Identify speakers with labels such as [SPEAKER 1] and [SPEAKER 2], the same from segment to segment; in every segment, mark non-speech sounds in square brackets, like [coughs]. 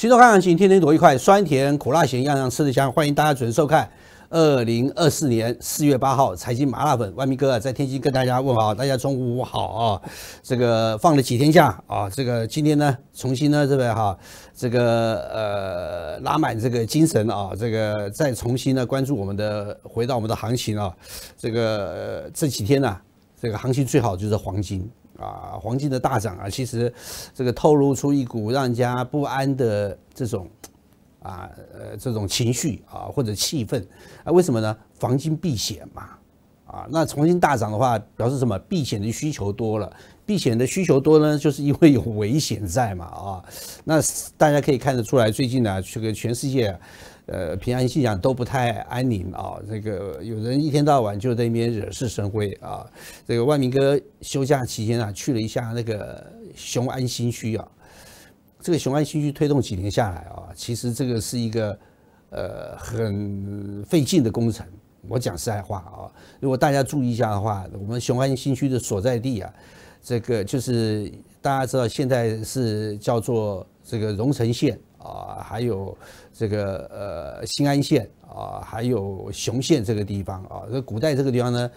[SPEAKER 1] 徐州看行情，天天多一块，酸甜苦辣咸，样样吃得香。欢迎大家准时收看。二零二四年四月八号，财经麻辣粉万明哥啊，在天津跟大家问好，大家中午好啊。这个放了几天假啊，这个今天呢，重新呢这边哈，这个呃，拉满这个精神啊，这个再重新呢关注我们的，回到我们的行情啊。这个这几天呢，这个行情最好就是黄金。啊，黄金的大涨啊，其实，这个透露出一股让人家不安的这种，啊，呃，这种情绪啊，或者气氛啊，为什么呢？黄金避险嘛，啊，那重新大涨的话，表示什么？避险的需求多了，避险的需求多呢，就是因为有危险在嘛，啊，那大家可以看得出来，最近呢，这个全世界。呃，平安信仰都不太安宁啊。这个有人一天到晚就在那边惹是生非啊。这个万明哥休假期间啊，去了一下那个雄安新区啊。这个雄安新区推动几年下来啊，其实这个是一个呃很费劲的工程。我讲实在话啊，如果大家注意一下的话，我们雄安新区的所在地啊，这个就是大家知道现在是叫做这个荣城县。啊，还有这个呃新安县啊，还有雄县这个地方啊。这古代这个地方呢，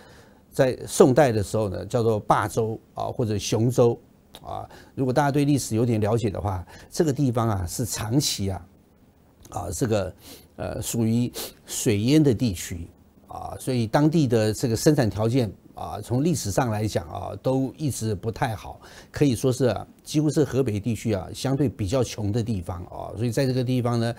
[SPEAKER 1] 在宋代的时候呢，叫做霸州啊，或者雄州啊。如果大家对历史有点了解的话，这个地方啊是长期啊啊这个呃属于水淹的地区啊，所以当地的这个生产条件。啊，从历史上来讲啊，都一直不太好，可以说是几乎是河北地区啊相对比较穷的地方啊，所以在这个地方呢，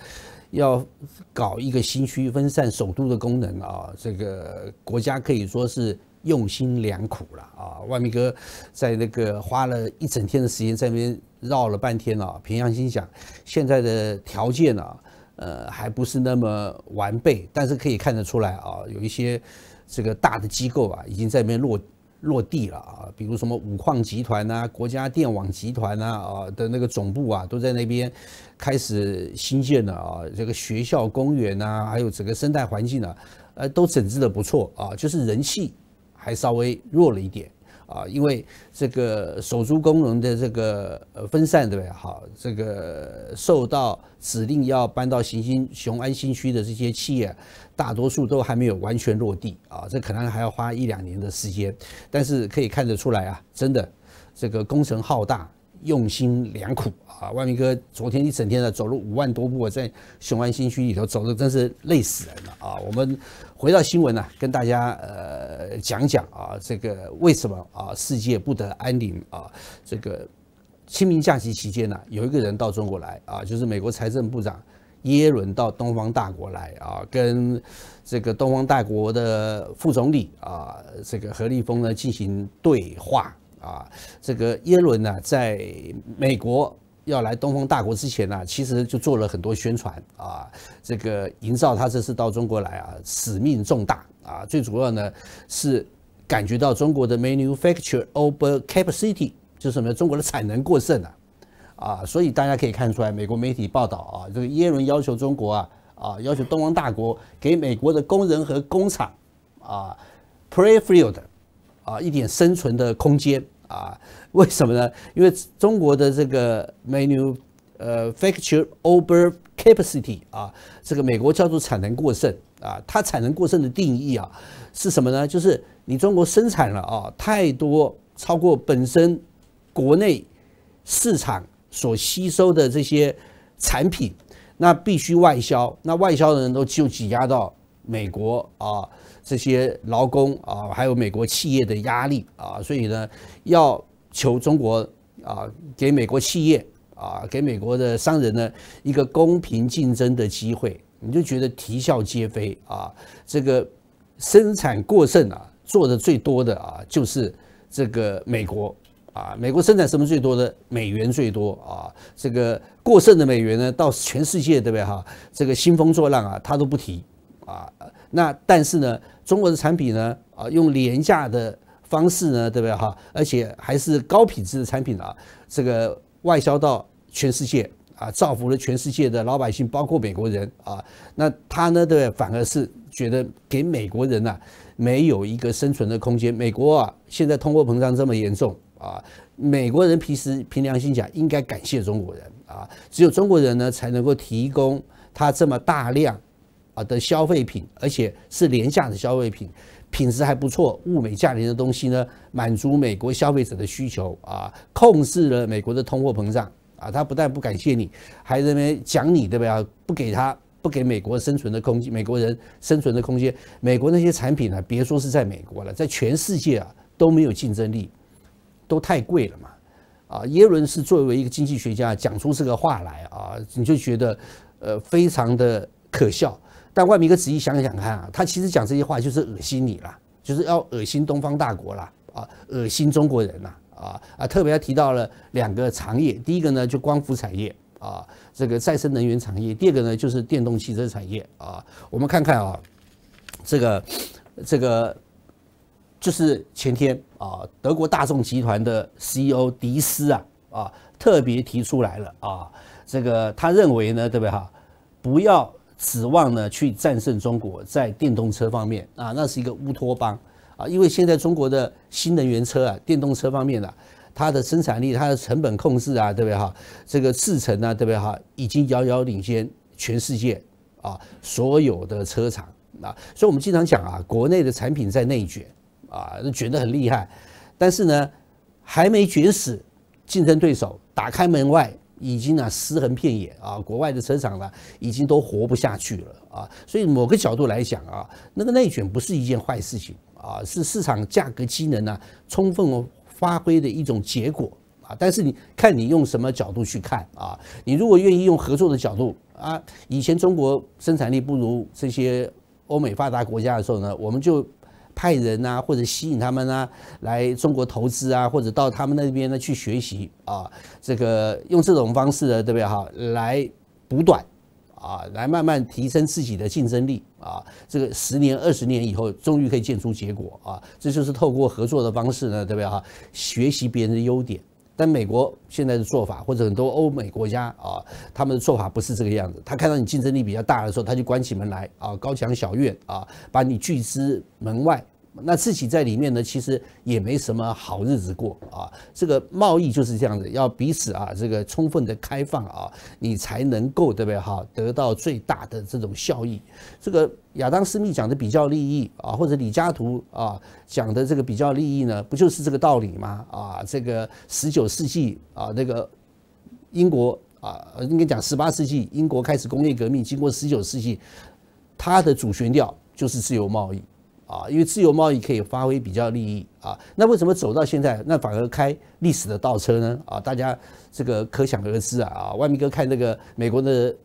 [SPEAKER 1] 要搞一个新区，分散首都的功能啊，这个国家可以说是用心良苦了啊。万明哥在那个花了一整天的时间在那边绕了半天了，平阳心想现在的条件呢，呃，还不是那么完备，但是可以看得出来啊，有一些。这个大的机构啊，已经在那边落落地了啊，比如什么五矿集团呐、国家电网集团呐啊的那个总部啊，都在那边开始新建了啊。这个学校、公园呐，还有整个生态环境啊，呃，都整治的不错啊，就是人气还稍微弱了一点。啊，因为这个手足功能的这个分散，对不对？好，这个受到指令要搬到行星雄安新区的这些企业，大多数都还没有完全落地啊，这可能还要花一两年的时间。但是可以看得出来啊，真的这个工程浩大，用心良苦啊。万明哥昨天一整天的走了五万多步，在雄安新区里头走的真是累死人了啊，我们。回到新闻呢，跟大家呃讲讲啊，这个为什么啊世界不得安宁啊？这个清明假期期间呢，有一个人到中国来啊，就是美国财政部长耶伦到东方大国来啊，跟这个东方大国的副总理啊，这个何立峰呢进行对话啊。这个耶伦呢在美国。要来东方大国之前呢，其实就做了很多宣传啊，这个营造他这次到中国来啊，使命重大啊，最主要呢是感觉到中国的 manufacture overcapacity，就是什么，中国的产能过剩啊，啊，所以大家可以看出来，美国媒体报道啊，这个耶伦要求中国啊啊，要求东方大国给美国的工人和工厂啊 p r e f i r l d 啊一点生存的空间。啊，为什么呢？因为中国的这个 menu，呃，factory over capacity 啊，这个美国叫做产能过剩啊。它产能过剩的定义啊，是什么呢？就是你中国生产了啊太多，超过本身国内市场所吸收的这些产品，那必须外销，那外销的人都就挤压到美国啊。这些劳工啊，还有美国企业的压力啊，所以呢，要求中国啊，给美国企业啊，给美国的商人呢一个公平竞争的机会，你就觉得啼笑皆非啊。这个生产过剩啊，做的最多的啊，就是这个美国啊，美国生产什么最多的？美元最多啊。这个过剩的美元呢，到全世界对不对哈？这个兴风作浪啊，他都不提啊。那但是呢？中国的产品呢，啊，用廉价的方式呢，对不对哈？而且还是高品质的产品啊，这个外销到全世界啊，造福了全世界的老百姓，包括美国人啊。那他呢，对对？反而是觉得给美国人呢没有一个生存的空间。美国啊，现在通货膨胀这么严重啊，美国人平时凭良心讲，应该感谢中国人啊。只有中国人呢，才能够提供他这么大量。啊的消费品，而且是廉价的消费品，品质还不错，物美价廉的东西呢，满足美国消费者的需求啊，控制了美国的通货膨胀啊。他不但不感谢你，还认为讲你对吧？不给他，不给美国生存的空间，美国人生存的空间。美国那些产品呢，别说是在美国了，在全世界啊都没有竞争力，都太贵了嘛。啊，耶伦是作为一个经济学家讲出这个话来啊，你就觉得呃非常的可笑。但外面一个仔细想想看啊，他其实讲这些话就是恶心你啦，就是要恶心东方大国啦，啊，恶心中国人啦，啊啊，特别提到了两个产业，第一个呢就光伏产业啊，这个再生能源产业；第二个呢就是电动汽车产业啊。我们看看啊，这个这个就是前天啊，德国大众集团的 CEO 迪斯啊啊特别提出来了啊，这个他认为呢，对不对哈？不要。指望呢去战胜中国在电动车方面啊，那是一个乌托邦啊！因为现在中国的新能源车啊，电动车方面的它的生产力、它的成本控制啊，对不对哈？这个制程啊，对不对哈？已经遥遥领先全世界啊，所有的车厂啊。所以我们经常讲啊，国内的产品在内卷啊，卷得很厉害，但是呢，还没卷死竞争对手，打开门外。已经啊尸横遍野啊！国外的车厂呢，已经都活不下去了啊！所以某个角度来讲啊，那个内卷不是一件坏事情啊，是市场价格机能呢充分发挥的一种结果啊！但是你看你用什么角度去看啊？你如果愿意用合作的角度啊，以前中国生产力不如这些欧美发达国家的时候呢，我们就。派人啊，或者吸引他们啊，来中国投资啊，或者到他们那边呢去学习啊，这个用这种方式的对不对哈？来补短啊，来慢慢提升自己的竞争力啊，这个十年二十年以后，终于可以见出结果啊。这就是透过合作的方式呢，对不对哈？学习别人的优点。但美国现在的做法，或者很多欧美国家啊，他们的做法不是这个样子。他看到你竞争力比较大的时候，他就关起门来啊，高墙小院啊，把你拒之门外。那自己在里面呢，其实也没什么好日子过啊。这个贸易就是这样子，要彼此啊，这个充分的开放啊，你才能够对不对哈，得到最大的这种效益。这个亚当斯密讲的比较利益啊，或者李嘉图啊讲的这个比较利益呢，不就是这个道理吗？啊，这个十九世纪啊，那个英国啊，应该讲十八世纪英国开始工业革命，经过十九世纪，它的主旋调就是自由贸易。啊，因为自由贸易可以发挥比较利益啊，那为什么走到现在，那反而开历史的倒车呢？啊，大家这个可想而知啊。啊，万明哥看那个美国的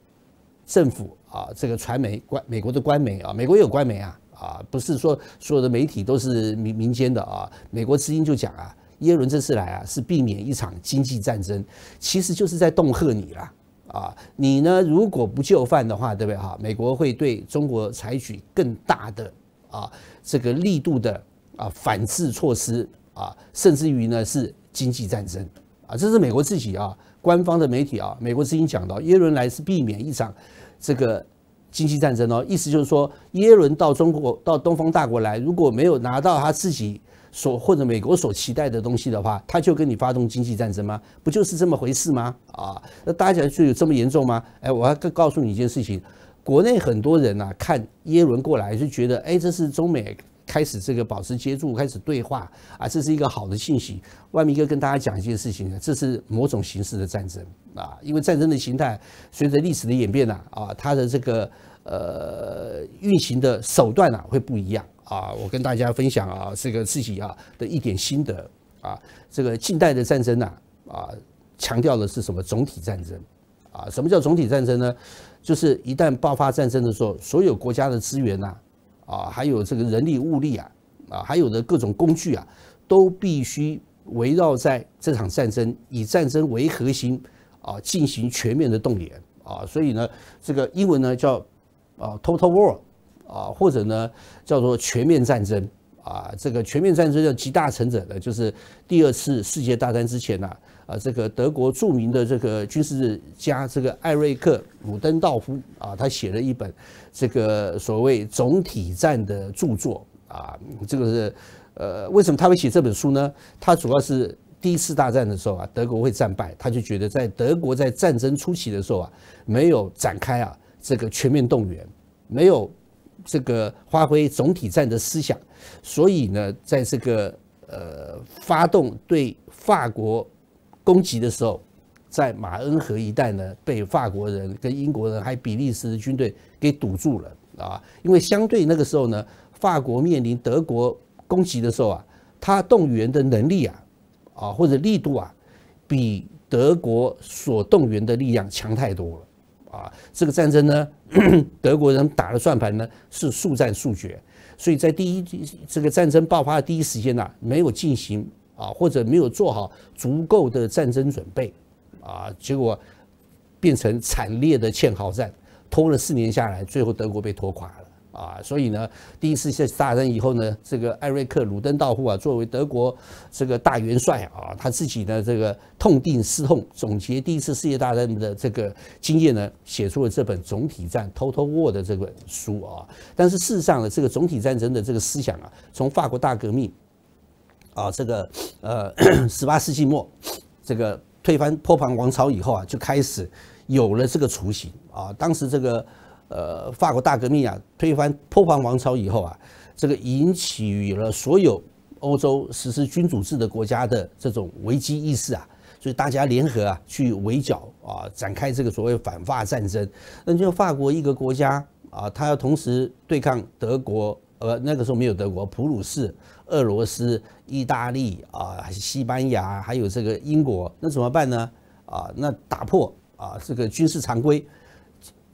[SPEAKER 1] 政府啊，这个传媒官，美国的官媒啊，美国也有官媒啊。啊，不是说所有的媒体都是民民间的啊。美国资金就讲啊，耶伦这次来啊，是避免一场经济战争，其实就是在恫吓你啦。啊。你呢，如果不就范的话，对不对哈？美国会对中国采取更大的。啊，这个力度的啊反制措施啊，甚至于呢是经济战争啊，这是美国自己啊官方的媒体啊，美国之音讲到耶伦来是避免一场这个经济战争哦，意思就是说耶伦到中国到东方大国来，如果没有拿到他自己所或者美国所期待的东西的话，他就跟你发动经济战争吗？不就是这么回事吗？啊，那大家就有这么严重吗？哎，我还告诉你一件事情。国内很多人呐，看耶伦过来就觉得，哎，这是中美开始这个保持接触，开始对话啊，这是一个好的信息。万明哥跟大家讲一件事情呢，这是某种形式的战争啊，因为战争的形态随着历史的演变呐，啊，它的这个呃运行的手段呐会不一样啊。我跟大家分享啊，这个自己啊的一点心得啊，这个近代的战争呐啊，强调的是什么总体战争啊？什么叫总体战争呢？就是一旦爆发战争的时候，所有国家的资源呐，啊，还有这个人力物力啊，啊，还有的各种工具啊，都必须围绕在这场战争，以战争为核心，啊，进行全面的动员啊。所以呢，这个英文呢叫啊 “total war” 啊，或者呢叫做全面战争啊。这个全面战争叫集大成者呢，就是第二次世界大战之前呐。啊，这个德国著名的这个军事家，这个艾瑞克·鲁登道夫啊，他写了一本这个所谓总体战的著作啊。这个是呃，为什么他会写这本书呢？他主要是第一次大战的时候啊，德国会战败，他就觉得在德国在战争初期的时候啊，没有展开啊这个全面动员，没有这个发挥总体战的思想，所以呢，在这个呃发动对法国。攻击的时候，在马恩河一带呢，被法国人跟英国人还比利时军队给堵住了啊。因为相对那个时候呢，法国面临德国攻击的时候啊，他动员的能力啊，啊或者力度啊，比德国所动员的力量强太多了啊。这个战争呢，[clears throat] 德国人打的算盘呢是速战速决，所以在第一这个战争爆发的第一时间呢，没有进行。啊，或者没有做好足够的战争准备，啊，结果变成惨烈的堑壕战，拖了四年下来，最后德国被拖垮了啊。所以呢，第一次世界大战以后呢，这个艾瑞克·鲁登道夫啊，作为德国这个大元帅啊，他自己呢这个痛定思痛，总结第一次世界大战的这个经验呢，写出了这本《总体战》（Total War） 的这本书啊。但是事实上呢，这个总体战争的这个思想啊，从法国大革命。啊，这个，呃，十八世纪末，这个推翻波旁王朝以后啊，就开始有了这个雏形啊。当时这个，呃，法国大革命啊，推翻波旁王朝以后啊，这个引起了所有欧洲实施君主制的国家的这种危机意识啊，所以大家联合啊，去围剿啊，展开这个所谓反法战争。那像法国一个国家啊，他要同时对抗德国，呃，那个时候没有德国，普鲁士、俄罗斯。意大利啊，还是西班牙，还有这个英国，那怎么办呢？啊，那打破啊这个军事常规，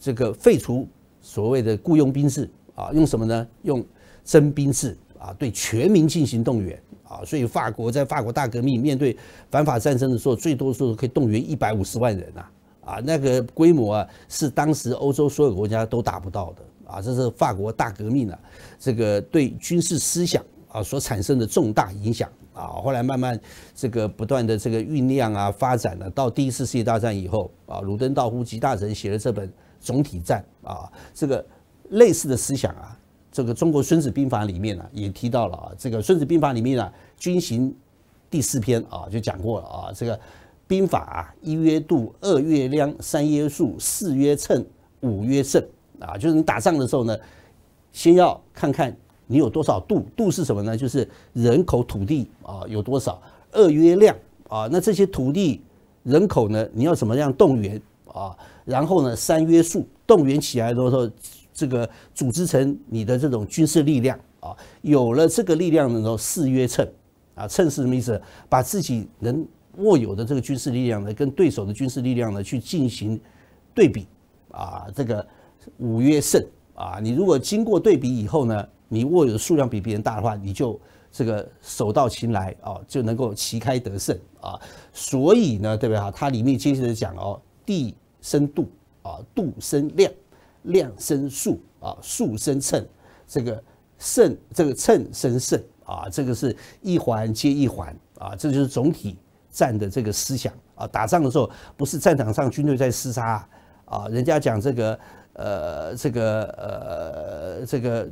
[SPEAKER 1] 这个废除所谓的雇佣兵制啊，用什么呢？用征兵制啊，对全民进行动员啊。所以法国在法国大革命面对反法战争的时候，最多时候可以动员一百五十万人呐，啊，那个规模啊是当时欧洲所有国家都达不到的啊。这是法国大革命啊，这个对军事思想。啊，所产生的重大影响啊，后来慢慢这个不断的这个酝酿啊，发展呢，到第一次世界大战以后啊，鲁登道夫集大成写了这本《总体战》啊，这个类似的思想啊，这个中国《孙子兵法》里面呢也提到了啊，这个《孙子兵法》里面啊，军行第四篇啊就讲过了啊，这个兵法啊，一曰度，二曰量，三曰数，四曰称，五曰胜啊，就是你打仗的时候呢，先要看看。你有多少度？度是什么呢？就是人口、土地啊，有多少二约量啊？那这些土地、人口呢？你要怎么样动员啊？然后呢，三约束动员起来的时候，这个组织成你的这种军事力量啊。有了这个力量的时候，四约称啊，称是什么意思？把自己能握有的这个军事力量呢，跟对手的军事力量呢去进行对比啊。这个五约胜啊，你如果经过对比以后呢？你握有的数量比别人大的话，你就这个手到擒来啊，就能够旗开得胜啊。所以呢，对不对哈？它里面接着讲哦，地生度啊，度生量，量生数啊，数生秤，这个秤这个秤生胜啊，这个是一环接一环啊。这就是总体战的这个思想啊。打仗的时候，不是战场上军队在厮杀啊，人家讲这个。呃，这个呃，这个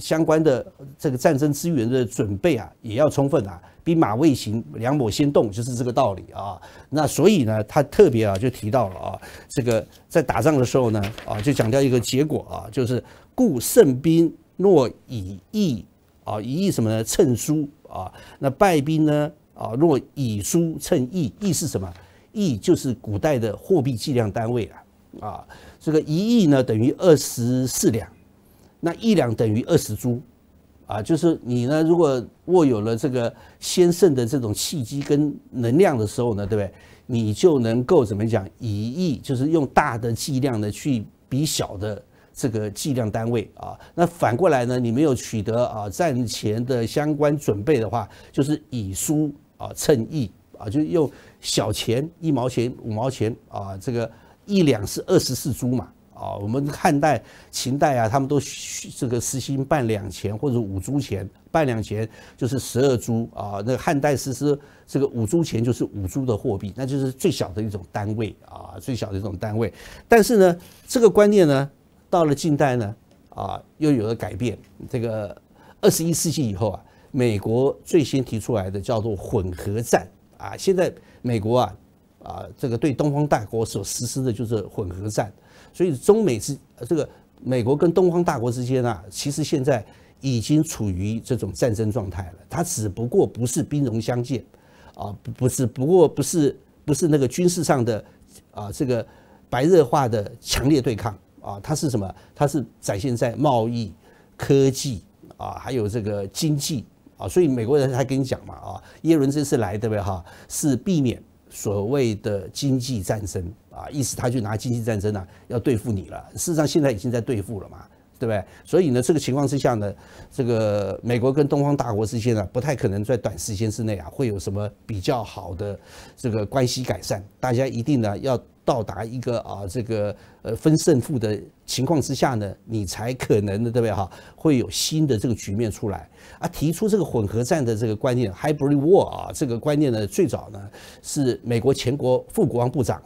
[SPEAKER 1] 相关的这个战争资源的准备啊，也要充分啊。兵马未行，粮谋先动，就是这个道理啊。那所以呢，他特别啊，就提到了啊，这个在打仗的时候呢，啊，就强调一个结果啊，就是故胜兵若以役啊，以役什么呢？乘输啊。那败兵呢，啊，若以输乘役，役是什么？役就是古代的货币计量单位啊。啊。这个一亿呢等于二十四两，那一两等于二十铢，啊，就是你呢如果握有了这个先胜的这种契机跟能量的时候呢，对不对？你就能够怎么讲？以亿就是用大的计量的去比小的这个计量单位啊。那反过来呢，你没有取得啊战前的相关准备的话，就是以输啊称亿啊，就用小钱一毛钱五毛钱啊这个。一两是二十四铢嘛，啊，我们汉代、秦代啊，他们都这个实行半两钱或者五铢钱，半两钱就是十二铢啊。那汉代实施这个五铢钱就是五铢的货币，那就是最小的一种单位啊，最小的一种单位。但是呢，这个观念呢，到了近代呢，啊，又有了改变。这个二十一世纪以后啊，美国最先提出来的叫做混合战啊。现在美国啊。啊，这个对东方大国所实施的就是混合战，所以中美之这个美国跟东方大国之间啊，其实现在已经处于这种战争状态了。它只不过不是兵戎相见，啊，不是，不过不是不是那个军事上的啊，这个白热化的强烈对抗啊，它是什么？它是展现在贸易、科技啊，还有这个经济啊。所以美国人他跟你讲嘛，啊，耶伦这次来对不对哈？是避免。所谓的经济战争啊，意思他就拿经济战争呢，要对付你了。事实上，现在已经在对付了嘛，对不对？所以呢，这个情况之下呢，这个美国跟东方大国之间呢，不太可能在短时间之内啊，会有什么比较好的这个关系改善。大家一定呢要。到达一个啊，这个呃分胜负的情况之下呢，你才可能的对不对哈？会有新的这个局面出来啊。提出这个混合战的这个观念，hybrid war 啊，这个观念呢，最早呢是美国前国副国防部长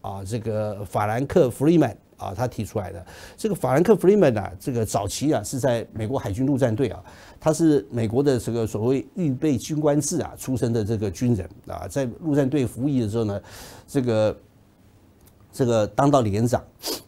[SPEAKER 1] 啊，这个法兰克弗里曼啊，他提出来的。这个法兰克弗里曼呢，这个早期啊是在美国海军陆战队啊，他是美国的这个所谓预备军官制啊出身的这个军人啊，在陆战队服役的时候呢，这个。这个当到连长，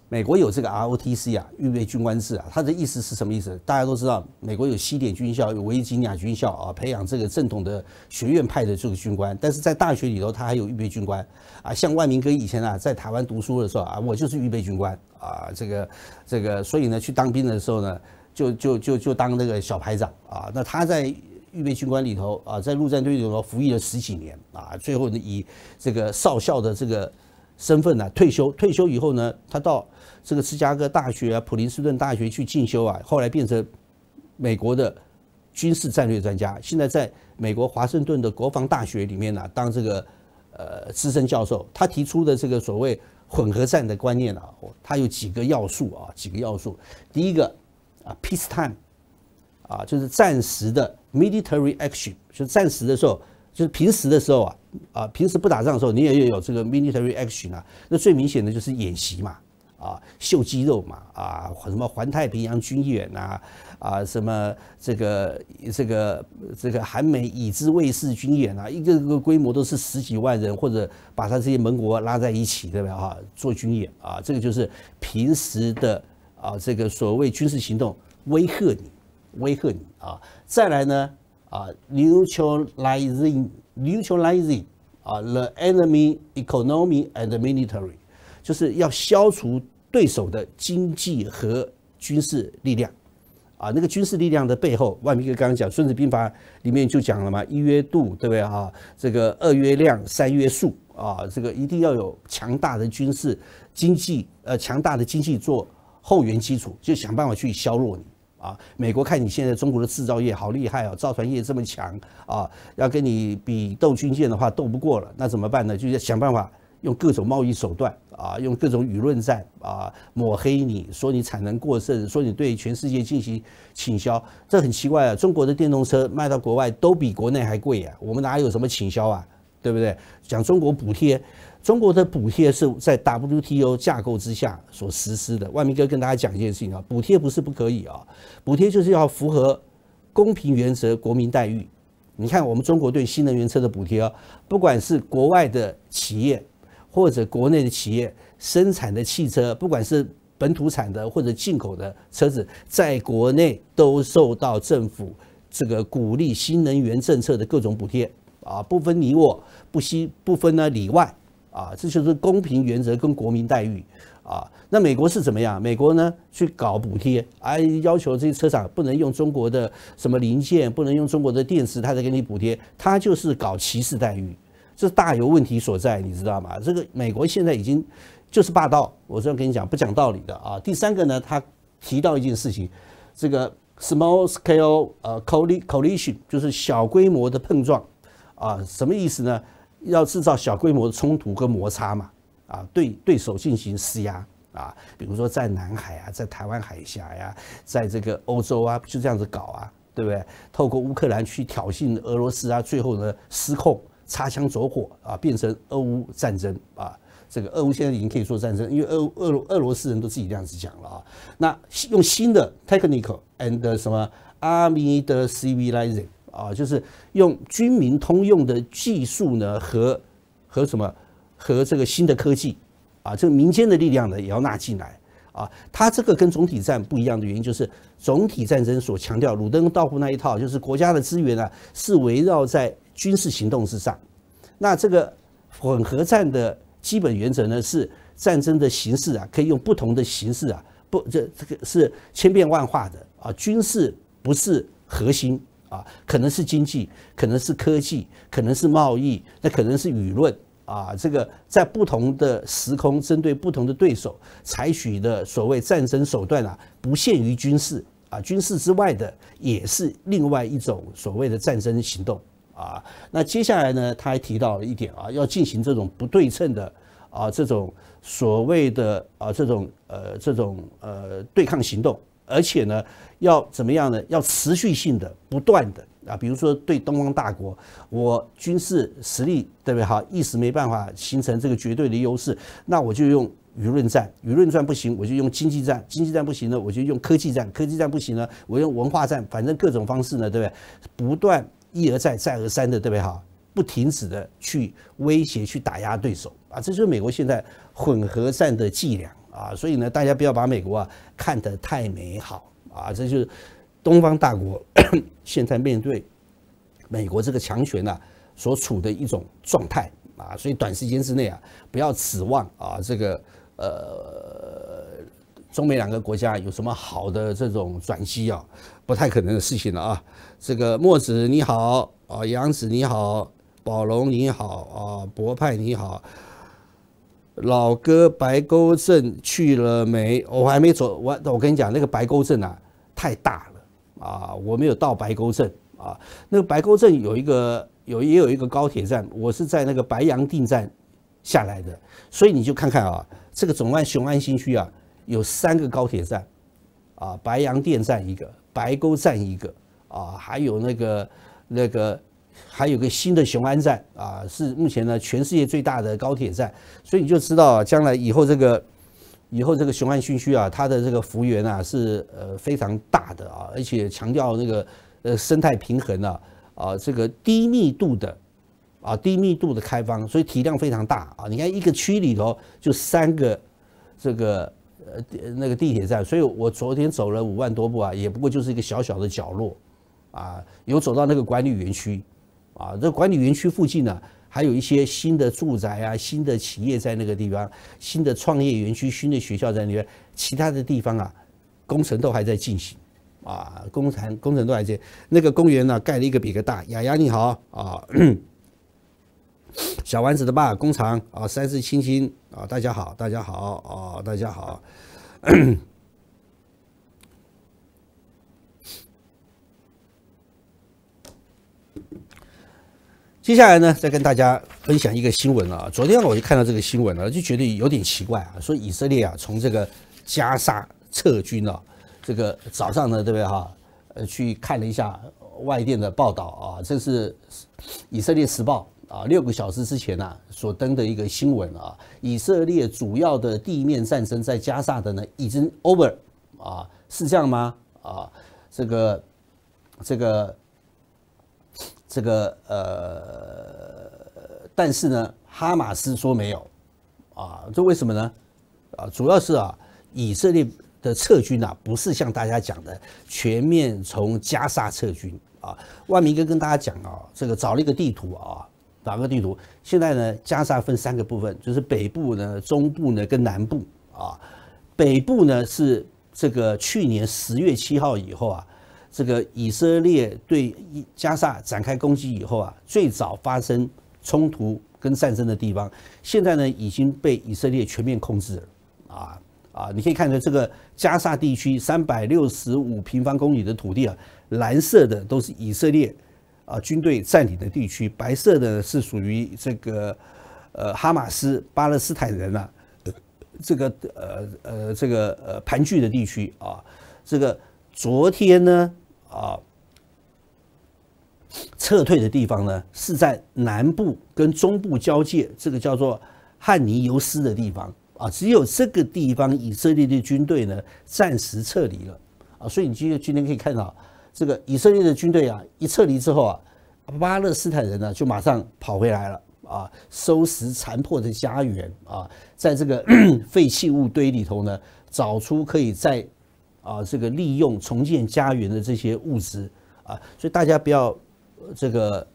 [SPEAKER 1] 美国有这个 ROTC 啊，预备军官制啊，他的意思是什么意思？大家都知道，美国有西点军校，有维吉尼亚军校啊，培养这个正统的学院派的这个军官。但是在大学里头，他还有预备军官啊。像万明哥以前啊，在台湾读书的时候啊，我就是预备军官啊，这个这个，所以呢，去当兵的时候呢，就就就就当那个小排长啊。那他在预备军官里头啊，在陆战队里头服役了十几年啊，最后呢，以这个少校的这个。身份呢？退休，退休以后呢，他到这个芝加哥大学啊、普林斯顿大学去进修啊，后来变成美国的军事战略专家。现在在美国华盛顿的国防大学里面呢，当这个呃资深教授。他提出的这个所谓混合战的观念啊，他有几个要素啊，几个要素。第一个啊，peace time 啊，就是暂时的 military action，就暂时的时候。就是平时的时候啊，啊，平时不打仗的时候，你也有有这个 military action 啊。那最明显的就是演习嘛，啊，秀肌肉嘛，啊，什么环太平洋军演啊，啊，什么这个这个这个韩美以知卫士军演啊，一个个规模都是十几万人，或者把他这些盟国拉在一起，对不对啊？做军演啊，这个就是平时的啊，这个所谓军事行动，威吓你，威吓你啊。再来呢？啊，neutralizing neutralizing 啊，the enemy economy and military，就是要消除对手的经济和军事力量。啊，那个军事力量的背后，万明哥刚刚讲《孙子兵法》里面就讲了嘛，一约度，对不对啊？这个二约量，三约数啊，这个一定要有强大的军事、经济呃，强大的经济做后援基础，就想办法去削弱你。啊，美国看你现在中国的制造业好厉害哦，造船业这么强啊，要跟你比斗军舰的话斗不过了，那怎么办呢？就要想办法用各种贸易手段啊，用各种舆论战啊抹黑你说你产能过剩，说你对全世界进行倾销，这很奇怪啊。中国的电动车卖到国外都比国内还贵呀，我们哪有什么倾销啊？对不对？讲中国补贴。中国的补贴是在 WTO 架构之下所实施的。万明哥跟大家讲一件事情啊，补贴不是不可以啊，补贴就是要符合公平原则、国民待遇。你看我们中国对新能源车的补贴啊，不管是国外的企业或者国内的企业生产的汽车，不管是本土产的或者进口的车子，在国内都受到政府这个鼓励新能源政策的各种补贴啊，不分你我，不惜不分呢里外。啊，这就是公平原则跟国民待遇啊。那美国是怎么样？美国呢，去搞补贴，还要求这些车厂不能用中国的什么零件，不能用中国的电池，他才给你补贴。他就是搞歧视待遇，这大有问题所在，你知道吗？这个美国现在已经就是霸道，我这样跟你讲不讲道理的啊。第三个呢，他提到一件事情，这个 small scale 呃 collision 就是小规模的碰撞啊，什么意思呢？要制造小规模的冲突跟摩擦嘛，啊，对对手进行施压啊，比如说在南海啊，在台湾海峡呀，在这个欧洲啊，就这样子搞啊，对不对？透过乌克兰去挑衅俄罗斯啊，最后呢失控，擦枪走火啊，变成俄乌战争啊。这个俄乌现在已经可以说战争，因为俄俄俄罗斯人都自己这样子讲了啊。那用新的 technical and 什么 army 的 civilizing。啊，就是用军民通用的技术呢，和和什么和这个新的科技，啊，这个民间的力量呢也要纳进来啊。它这个跟总体战不一样的原因，就是总体战争所强调鲁登道夫那一套，就是国家的资源啊是围绕在军事行动之上。那这个混合战的基本原则呢，是战争的形式啊可以用不同的形式啊，不这这个是千变万化的啊，军事不是核心。啊，可能是经济，可能是科技，可能是贸易，那可能是舆论啊。这个在不同的时空，针对不同的对手，采取的所谓战争手段啊，不限于军事啊，军事之外的也是另外一种所谓的战争行动啊。那接下来呢，他还提到一点啊，要进行这种不对称的啊，这种所谓的啊，这种呃，这种呃对抗行动。而且呢，要怎么样呢？要持续性的、不断的啊，比如说对东方大国，我军事实力，对不对？哈，一时没办法形成这个绝对的优势，那我就用舆论战，舆论战不行，我就用经济战，经济战不行呢，我就用科技战，科技战不行呢，我用文化战，反正各种方式呢，对不对？不断一而再、再而三的，对不对？哈，不停止的去威胁、去打压对手啊，这就是美国现在混合战的伎俩。啊，所以呢，大家不要把美国啊看得太美好啊，这就是东方大国现在面对美国这个强权呢所处的一种状态啊，所以短时间之内啊，不要指望啊这个呃中美两个国家有什么好的这种转机啊，不太可能的事情了啊。这个墨子你好啊，杨子你好，宝龙你好啊，博派你好。老哥，白沟镇去了没？我还没走，我我跟你讲，那个白沟镇啊，太大了啊，我没有到白沟镇啊。那个白沟镇有一个有也有一个高铁站，我是在那个白洋淀站下来的，所以你就看看啊，这个总安雄安新区啊，有三个高铁站啊，白洋淀站一个，白沟站一个啊，还有那个那个。还有个新的雄安站啊，是目前呢全世界最大的高铁站，所以你就知道将来以后这个以后这个雄安新区啊，它的这个幅员啊是呃非常大的啊，而且强调那个呃生态平衡啊啊这个低密度的啊低密度的开发，所以体量非常大啊。你看一个区里头就三个这个呃那个地铁站，所以我昨天走了五万多步啊，也不过就是一个小小的角落啊，有走到那个管理园区。啊，这管理园区附近呢，还有一些新的住宅啊，新的企业在那个地方，新的创业园区，新的学校在那边，其他的地方啊，工程都还在进行，啊，工程工程都还在，那个公园呢，盖了一个比一个大。雅雅你好啊，[coughs] 小丸子的爸，工厂啊，三世亲亲啊，大家好，大家好啊，大家好。接下来呢，再跟大家分享一个新闻啊。昨天我就看到这个新闻了，就觉得有点奇怪啊。说以色列啊，从这个加沙撤军了。这个早上呢，对不对哈？呃，去看了一下外电的报道啊，这是《以色列时报》啊，六个小时之前呢所登的一个新闻啊。以色列主要的地面战争在加沙的呢已经 over 啊，是这样吗？啊，这个，这个。这个呃，但是呢，哈马斯说没有，啊，这为什么呢？啊，主要是啊，以色列的撤军啊，不是像大家讲的全面从加沙撤军啊。万明哥跟大家讲啊，这个找了一个地图啊，哪个地图？现在呢，加沙分三个部分，就是北部呢、中部呢跟南部啊。北部呢是这个去年十月七号以后啊。这个以色列对加沙展开攻击以后啊，最早发生冲突跟战争的地方，现在呢已经被以色列全面控制了啊啊！你可以看到这个加沙地区三百六十五平方公里的土地啊，蓝色的都是以色列啊军队占领的地区，白色的是属于这个呃哈马斯巴勒斯坦人啊 [coughs] 这个呃呃这个呃盘踞的地区啊，这个昨天呢。啊，撤退的地方呢是在南部跟中部交界，这个叫做汉尼尤斯的地方啊，只有这个地方以色列的军队呢暂时撤离了啊，所以你今今天可以看到，这个以色列的军队啊一撤离之后啊，巴勒斯坦人呢就马上跑回来了啊，收拾残破的家园啊，在这个 [clears throat] 废弃物堆里头呢找出可以在。啊，这个利用重建家园的这些物资啊，所以大家不要这个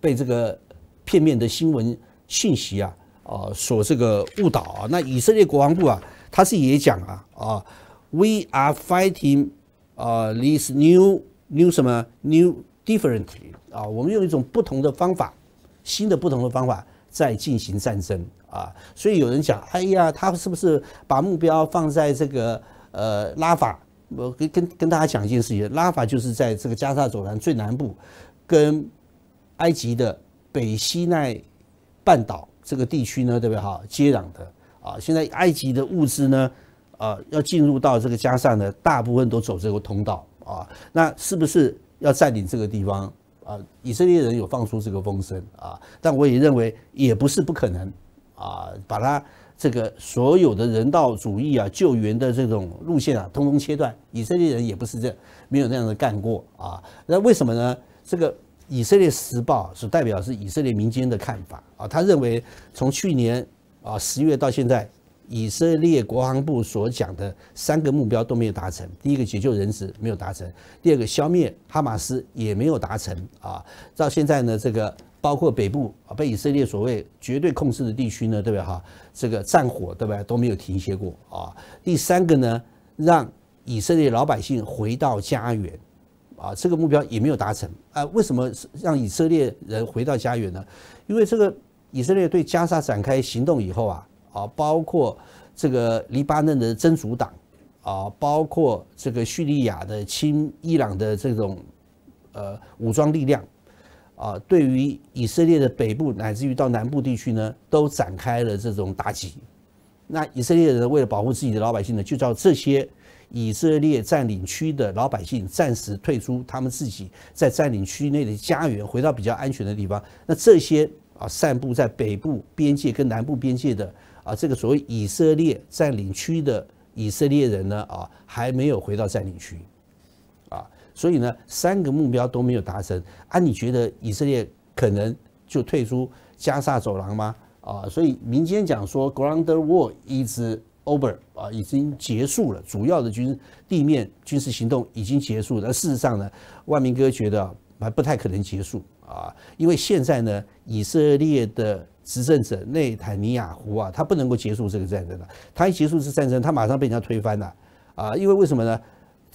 [SPEAKER 1] 被这个片面的新闻信息啊，啊，所这个误导啊。那以色列国防部啊，他是也讲啊啊，We are fighting 啊，this new new 什么 new different 啊，我们用一种不同的方法，新的不同的方法在进行战争啊。所以有人讲，哎呀，他是不是把目标放在这个？呃，拉法，我跟跟跟大家讲一件事情，拉法就是在这个加沙走廊最南部，跟埃及的北西奈半岛这个地区呢，对不对哈？接壤的啊，现在埃及的物资呢，啊，要进入到这个加沙呢，大部分都走这个通道啊，那是不是要占领这个地方啊？以色列人有放出这个风声啊，但我也认为也不是不可能啊，把它。这个所有的人道主义啊、救援的这种路线啊，通通切断。以色列人也不是这没有那样的干过啊。那为什么呢？这个《以色列时报》所代表是以色列民间的看法啊。他认为，从去年啊十月到现在，以色列国防部所讲的三个目标都没有达成。第一个解救人质没有达成，第二个消灭哈马斯也没有达成啊。到现在呢，这个。包括北部啊，被以色列所谓绝对控制的地区呢，对不对哈？这个战火对不对都没有停歇过啊。第三个呢，让以色列老百姓回到家园，啊，这个目标也没有达成啊。为什么让以色列人回到家园呢？因为这个以色列对加沙展开行动以后啊，啊，包括这个黎巴嫩的真主党，啊，包括这个叙利亚的亲伊朗的这种呃武装力量。啊，对于以色列的北部乃至于到南部地区呢，都展开了这种打击。那以色列人为了保护自己的老百姓呢，就叫这些以色列占领区的老百姓暂时退出他们自己在占领区内的家园，回到比较安全的地方。那这些啊，散布在北部边界跟南部边界的啊，这个所谓以色列占领区的以色列人呢，啊，还没有回到占领区。所以呢，三个目标都没有达成啊？你觉得以色列可能就退出加沙走廊吗？啊，所以民间讲说，Ground War is over 啊，已经结束了，主要的军地面军事行动已经结束了。但事实上呢，万明哥觉得还不太可能结束啊，因为现在呢，以色列的执政者内塔尼亚胡啊，他不能够结束这个战争的，他一结束这战争，他马上被人家推翻了啊，因为为什么呢？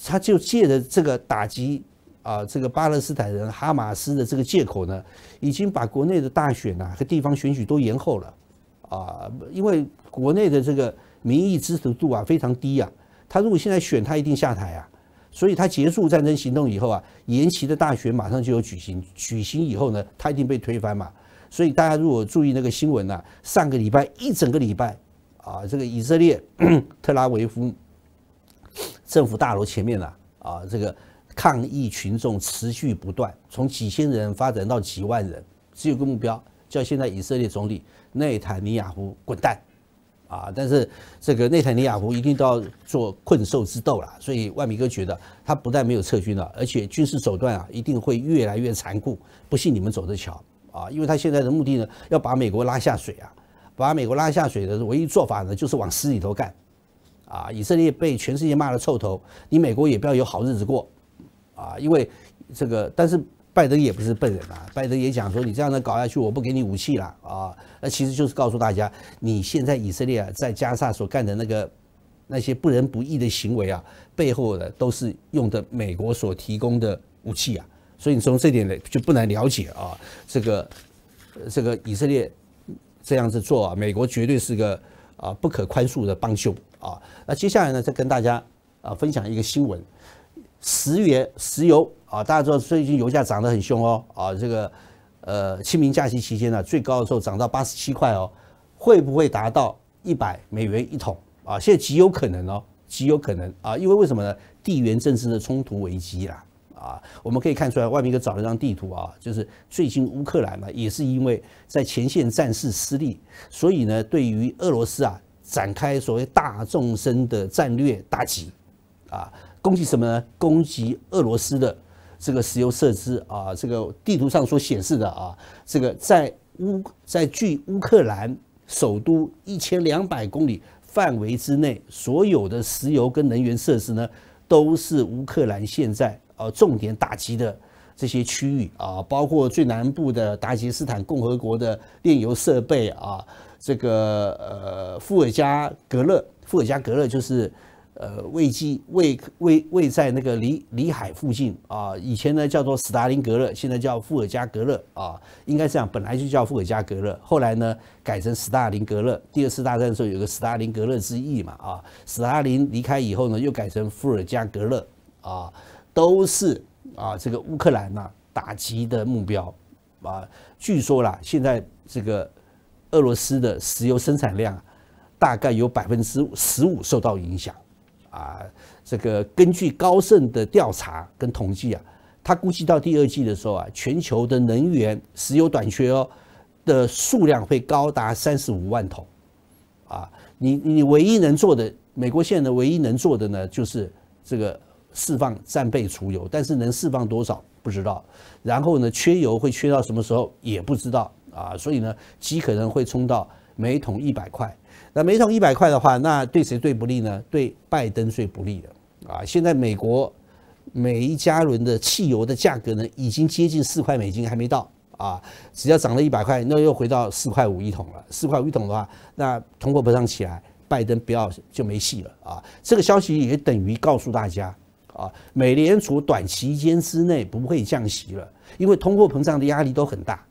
[SPEAKER 1] 他就借着这个打击啊，这个巴勒斯坦人哈马斯的这个借口呢，已经把国内的大选啊和地方选举都延后了，啊，因为国内的这个民意支持度啊非常低啊，他如果现在选他一定下台啊，所以他结束战争行动以后啊，延期的大选马上就有举行，举行以后呢，他一定被推翻嘛，所以大家如果注意那个新闻啊，上个礼拜一整个礼拜啊，这个以色列 [clears throat] 特拉维夫。政府大楼前面呢，啊，这个抗议群众持续不断，从几千人发展到几万人，只有个目标，叫现在以色列总理内塔尼亚胡滚蛋，啊，但是这个内塔尼亚胡一定都要做困兽之斗了，所以万米哥觉得他不但没有撤军了，而且军事手段啊一定会越来越残酷，不信你们走着瞧啊，因为他现在的目的呢，要把美国拉下水啊，把美国拉下水的唯一做法呢，就是往死里头干。啊！以色列被全世界骂的臭头，你美国也不要有好日子过，啊！因为这个，但是拜登也不是笨人啊，拜登也讲说你这样的搞下去，我不给你武器了啊！那其实就是告诉大家，你现在以色列在加沙所干的那个那些不仁不义的行为啊，背后的都是用的美国所提供的武器啊，所以你从这点呢就不难了解啊，这个这个以色列这样子做，啊，美国绝对是个啊不可宽恕的帮凶。啊，那接下来呢，再跟大家啊分享一个新闻，石元石油啊，大家知道最近油价涨得很凶哦啊，这个呃清明假期期间呢，最高的时候涨到八十七块哦，会不会达到一百美元一桶啊？现在极有可能哦，极有可能啊，因为为什么呢？地缘政治的冲突危机啦啊，我们可以看出来，外面就找了一张地图啊，就是最近乌克兰嘛，也是因为在前线战事失利，所以呢，对于俄罗斯啊。展开所谓大纵深的战略打击，啊，攻击什么呢？攻击俄罗斯的这个石油设施啊。这个地图上所显示的啊，这个在乌在距乌克兰首都一千两百公里范围之内，所有的石油跟能源设施呢，都是乌克兰现在呃重点打击的这些区域啊，包括最南部的达吉斯坦共和国的炼油设备啊。这个呃，伏尔加格勒，伏尔加格勒就是，呃，位居位位位在那个里里海附近啊。以前呢叫做斯大林格勒，现在叫伏尔加格勒啊。应该这样，本来就叫伏尔加格勒，后来呢改成斯大林格勒。第二次大战的时候有个斯大林格勒之役嘛啊，斯大林离开以后呢又改成伏尔加格勒啊，都是啊这个乌克兰呐打击的目标啊。据说啦，现在这个。俄罗斯的石油生产量大概有百分之十五受到影响，啊，这个根据高盛的调查跟统计啊，他估计到第二季的时候啊，全球的能源石油短缺哦的数量会高达三十五万桶，啊，你你唯一能做的，美国现在唯一能做的呢，就是这个释放战备储油，但是能释放多少不知道，然后呢，缺油会缺到什么时候也不知道。啊，所以呢，极可能会冲到每桶一百块。那每桶一百块的话，那对谁最不利呢？对拜登最不利的。啊，现在美国每一加仑的汽油的价格呢，已经接近四块美金，还没到。啊，只要涨了一百块，那又回到四块五一桶了。四块五一桶的话，那通货膨胀起来，拜登不要就没戏了。啊，这个消息也等于告诉大家，啊，美联储短期间之内不会降息了，因为通货膨胀的压力都很大。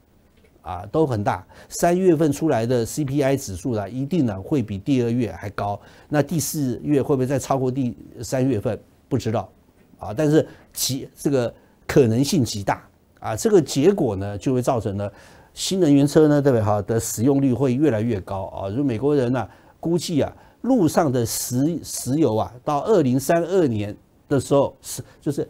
[SPEAKER 1] 啊，都很大。三月份出来的 CPI 指数呢，一定呢会比第二月还高。那第四月会不会再超过第三月份？不知道，啊，但是极这个可能性极大啊。这个结果呢，就会造成了新能源车呢，对不对？哈，的使用率会越来越高啊。如美国人呢，估计啊，路上的石石油啊，到二零三二年的时候，石就是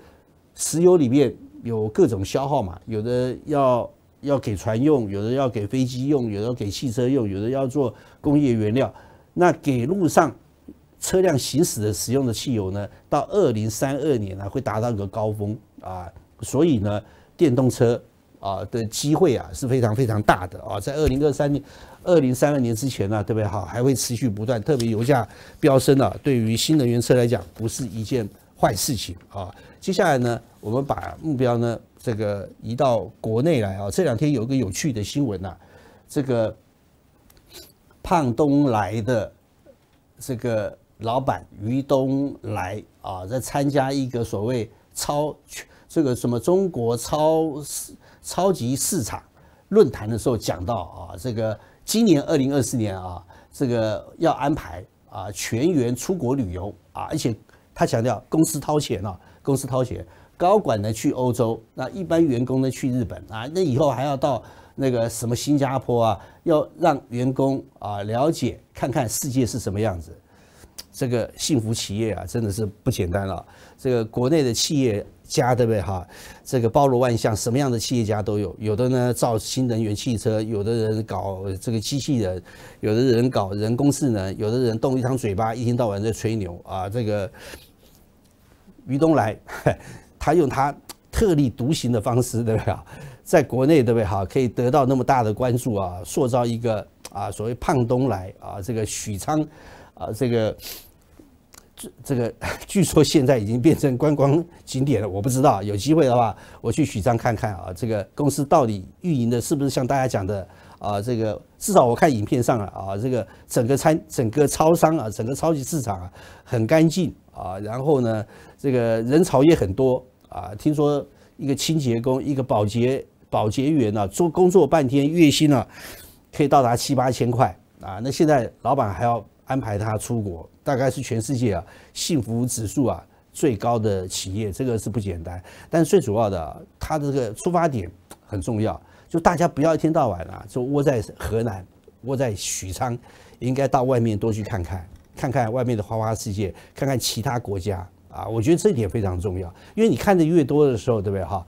[SPEAKER 1] 石油里面有各种消耗嘛，有的要。要给船用，有的要给飞机用，有的要给汽车用，有的要做工业原料。那给路上车辆行驶的使用的汽油呢？到二零三二年呢，会达到一个高峰啊。所以呢，电动车啊的机会啊是非常非常大的啊。在二零二三、二零三二年之前呢，特别好还会持续不断。特别油价飙升了，对于新能源车来讲，不是一件。坏事情啊！接下来呢，我们把目标呢，这个移到国内来啊。这两天有一个有趣的新闻呐，这个胖东来的这个老板于东来啊，在参加一个所谓超这个什么中国超超级市场论坛的时候，讲到啊，这个今年二零二四年啊，这个要安排啊全员出国旅游啊，而且。他强调，公司掏钱啊，公司掏钱，高管呢去欧洲，那一般员工呢去日本啊，那以后还要到那个什么新加坡啊，要让员工啊了解看看世界是什么样子，这个幸福企业啊真的是不简单了。这个国内的企业家对不对哈？这个包罗万象，什么样的企业家都有，有的呢造新能源汽车，有的人搞这个机器人，有的人搞人工智能，有的人动一张嘴巴，一天到晚在吹牛啊，这个。于东来，[laughs] 他用他特立独行的方式，对不对啊？[laughs] 在国内，对不对哈？可以得到那么大的关注啊，塑造一个啊所谓胖东来啊，这个许昌啊，这个这这个 [laughs] 据说现在已经变成观光景点了。我不知道，有机会的话我去许昌看看啊。这个公司到底运营的是不是像大家讲的啊？这个至少我看影片上了啊，这个整个餐整个超商啊，整个超级市场啊，很干净。啊，然后呢，这个人潮也很多啊。听说一个清洁工、一个保洁保洁员呢，做工作半天，月薪呢可以到达七八千块啊。那现在老板还要安排他出国，大概是全世界啊幸福指数啊最高的企业，这个是不简单。但最主要的，他的这个出发点很重要，就大家不要一天到晚啊，就窝在河南，窝在许昌，应该到外面多去看看。看看外面的花花世界，看看其他国家啊！我觉得这点非常重要，因为你看的越多的时候，对不对哈？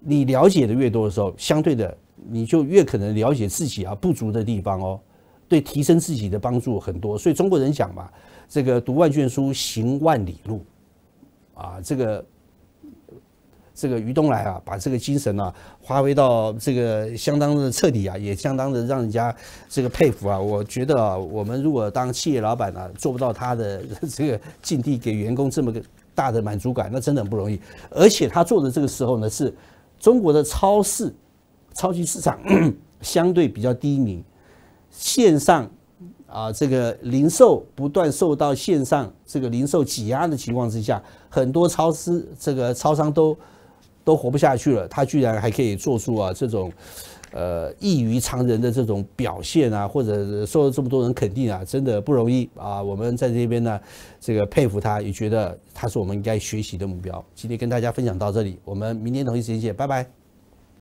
[SPEAKER 1] 你了解的越多的时候，相对的你就越可能了解自己啊不足的地方哦，对提升自己的帮助很多。所以中国人讲嘛，这个读万卷书，行万里路，啊，这个。这个于东来啊，把这个精神呢，发挥到这个相当的彻底啊，也相当的让人家这个佩服啊。我觉得啊，我们如果当企业老板呢，做不到他的这个境地给员工这么个大的满足感，那真的很不容易。而且他做的这个时候呢，是中国的超市超级市场 [coughs] 相对比较低迷，线上啊，这个零售不断受到线上这个零售挤压的情况之下，很多超市这个超商都都活不下去了，他居然还可以做出啊这种，呃异于常人的这种表现啊，或者受了这么多人肯定啊，真的不容易啊。我们在这边呢，这个佩服他，也觉得他是我们应该学习的目标。今天跟大家分享到这里，我们明天同一时间见，拜拜。